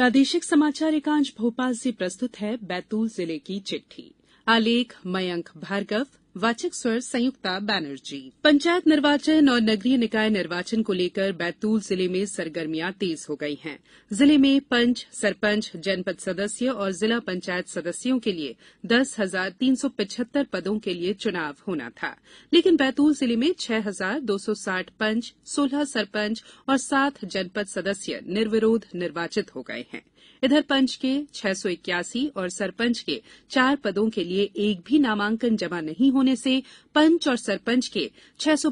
प्रादेशिक समाचार एकांश भोपाल से प्रस्तुत है बैतूल जिले की चिट्ठी आलेख मयंक भार्गव वाचक स्वर संयुक्ता बैनर्जी पंचायत निर्वाचन और नगरीय निकाय निर्वाचन को लेकर बैतूल जिले में सरगर्मियां तेज हो गई हैं जिले में पंच सरपंच जनपद सदस्य और जिला पंचायत सदस्यों के लिए दस हजार तीन सौ पिछहत्तर पदों के लिए चुनाव होना था लेकिन बैतूल जिले में छह हजार दो सौ साठ पंच सोलह सरपंच और सात जनपद सदस्य निर्विरोध निर्वाचित हो गए हैं इधर पंच के छह सौ इक्यासी और सरपंच के चार पदों के लिए एक भी नामांकन जमा नहीं हो होने से पंच और सरपंच के छह सौ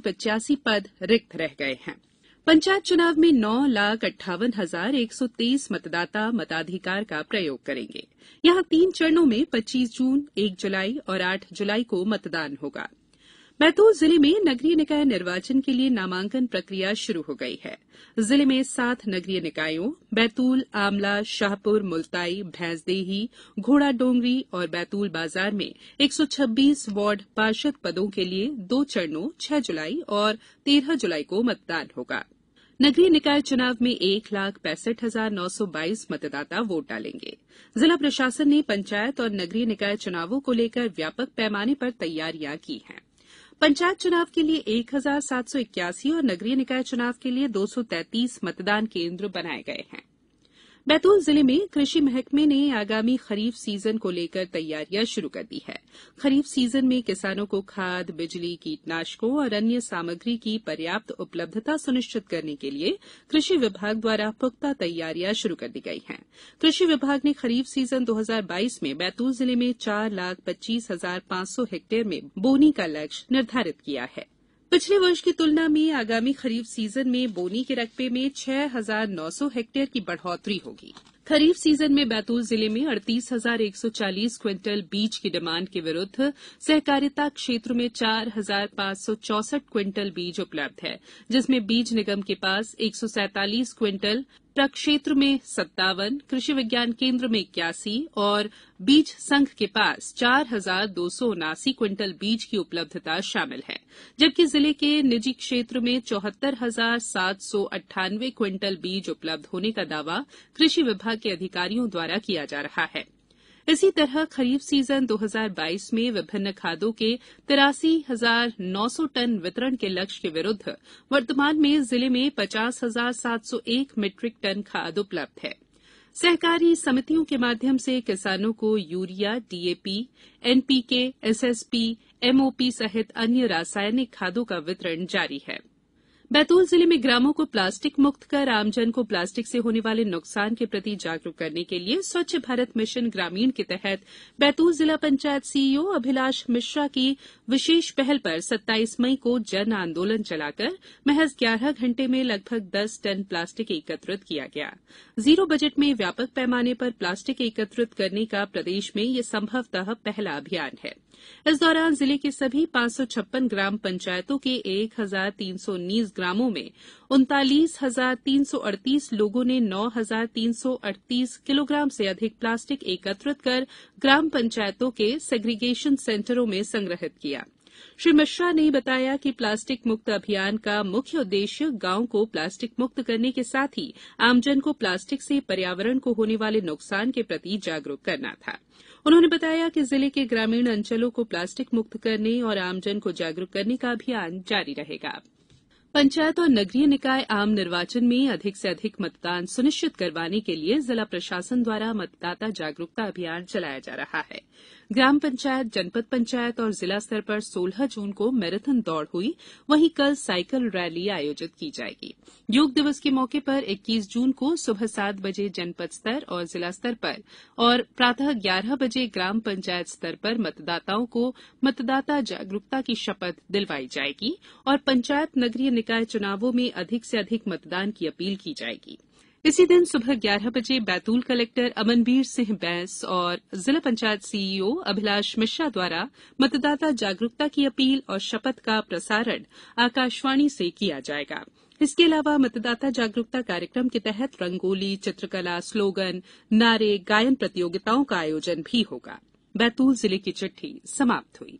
पद रिक्त रह गये हैं पंचायत चुनाव में नौ लाख अट्ठावन हजार एक सौ तेईस मतदाता मताधिकार का प्रयोग करेंगे यहां तीन चरणों में पच्चीस जून एक जुलाई और आठ जुलाई को मतदान होगा बैतूल जिले में नगरीय निकाय निर्वाचन के लिए नामांकन प्रक्रिया शुरू हो गई है जिले में सात नगरीय निकायों बैतूल आमला शाहपुर मुलताई भैंसदेही घोड़ाडोंगरी और बैतूल बाजार में एक सौ छब्बीस वार्ड पार्षद पदों के लिए दो चरणों छह जुलाई और तेरह जुलाई को मतदान होगा नगरीय निकाय चुनाव में एक लाख पैंसठ हजार नौ सौ बाईस मतदाता वोट डालेंगे जिला प्रशासन ने पंचायत और नगरीय निकाय चुनावों को लेकर व्यापक पैमाने पर तैयारियां की हैं पंचायत चुनाव के लिए एक हजार सात सौ इक्यासी और नगरीय निकाय चुनाव के लिए दो सौ तैंतीस मतदान केन्द्र बनाये गये हैं बैतूल जिले में कृषि महकमे ने आगामी खरीफ सीजन को लेकर तैयारियां शुरू कर दी है खरीफ सीजन में किसानों को खाद बिजली कीटनाशकों और अन्य सामग्री की पर्याप्त उपलब्धता सुनिश्चित करने के लिए कृषि विभाग द्वारा पुख्ता तैयारियां शुरू कर दी गई हैं कृषि विभाग ने खरीफ सीजन दो हजार बाईस में बैतूल जिले में चार लाख पच्चीस हजार पांच सौ हेक्टेयर में बोनी का लक्ष्य निर्धारित किया है पिछले वर्ष की तुलना में आगामी खरीफ सीजन में बोनी के रकबे में छह हजार नौ सौ हेक्टेयर की बढ़ोतरी होगी खरीफ सीजन में बैतूल जिले में अड़तीस हजार एक सौ चालीस क्विंटल बीज की डिमांड के विरूद्व सहकारिता क्षेत्र में चार हजार पांच सौ चौसठ क्विंटल बीज उपलब्ध है जिसमें बीज निगम के पास एक सौ सैंतालीस क्विंटल प्रक्षेत्र में सत्तावन कृषि विज्ञान केन्द्र में इक्यासी और बीज संघ के पास चार हजार दो सौ उनासी क्विंटल बीज की उपलब्धता शामिल है जबकि जिले के निजी क्षेत्र में चौहत्तर हजार सात सौ अट्ठानवे क्विंटल बीज उपलब्ध होने का दावा कृषि विभाग के अधिकारियों द्वारा किया जा रहा है इसी तरह खरीफ सीजन दो हजार बाईस में विभिन्न खादों के तिरासी हजार नौ सौ टन वितरण के लक्ष्य के विरूद्व वर्तमान में जिले में पचास हजार सात सौ एक मीट्रिक टन खाद उपलब्ध है सहकारी समितियों के माध्यम से किसानों को urea DAP NPK SSP MOP सहित अन्य रासायनिक खादों का वितरण जारी है बैतूल जिले में ग्रामों को प्लास्टिक मुक्त कर आमजन को प्लास्टिक से होने वाले नुकसान के प्रति जागरूक करने के लिए स्वच्छ भारत मिशन ग्रामीण के तहत बैतूल जिला पंचायत सीईओ अभिलाष मिश्रा की विशेष पहल पर सत्ताईस मई को जन आंदोलन चलाकर महज ग्यारह घंटे में लगभग दस टन प्लास्टिक एकत्रित किया गया जीरो बजट में व्यापक पैमाने पर प्लास्टिक एकत्रित करने का प्रदेश में यह संभवतः पहला अभियान है इस दौरान जिले के सभी पांच सौ छप्पन ग्राम पंचायतों के एक हजार तीन सौ उन्नीस ग्रामों में उनतालीस हजार तीन सौ अड़तीस लोगों ने नौ हजार तीन सौ अड़तीस किलोग्राम से अधिक प्लास्टिक एकत्रित कर ग्राम पंचायतों के सेग्रीगेशन सेंटरों में संग्रहित किया गया श्री मिश्रा ने बताया कि प्लास्टिक मुक्त अभियान का मुख्य उद्देश्य गांव को प्लास्टिक मुक्त करने के साथ ही आमजन को प्लास्टिक से पर्यावरण को होने वाले नुकसान के प्रति जागरूक करना था उन्होंने बताया कि जिले के ग्रामीण अंचलों को प्लास्टिक मुक्त करने और आमजन को जागरूक करने का अभियान जारी रहेगा पंचायत और नगरीय निकाय आम निर्वाचन में अधिक से अधिक मतदान सुनिश्चित करवाने के लिए जिला प्रशासन द्वारा मतदाता जागरूकता अभियान चलाया जा रहा है ग्राम पंचायत जनपद पंचायत और जिला स्तर पर सोलह जून को मैराथन दौड़ हुई वहीं कल साइकिल रैली आयोजित की जाएगी योग दिवस के मौके पर इक्कीस जून को सुबह सात बजे जनपद स्तर और जिला स्तर पर और प्रातः ग्यारह बजे ग्राम पंचायत स्तर पर मतदाताओं को मतदाता जागरूकता की शपथ दिलवाई जाएगी और पंचायत नगरीय निकाय चुनावों में अधिक से अधिक मतदान की अपील की जाएगी इसी दिन सुबह ग्यारह बजे बैतूल कलेक्टर अमनवीर सिंह बैंस और जिला पंचायत सीईओ अभिलाष मिश्रा द्वारा मतदाता जागरूकता की अपील और शपथ का प्रसारण आकाशवाणी से किया जाएगा इसके अलावा मतदाता जागरूकता कार्यक्रम के तहत रंगोली चित्रकला स्लोगन नारे गायन प्रतियोगिताओं का आयोजन भी होगा बैतूल जिले की चिट्ठी समाप्त हुई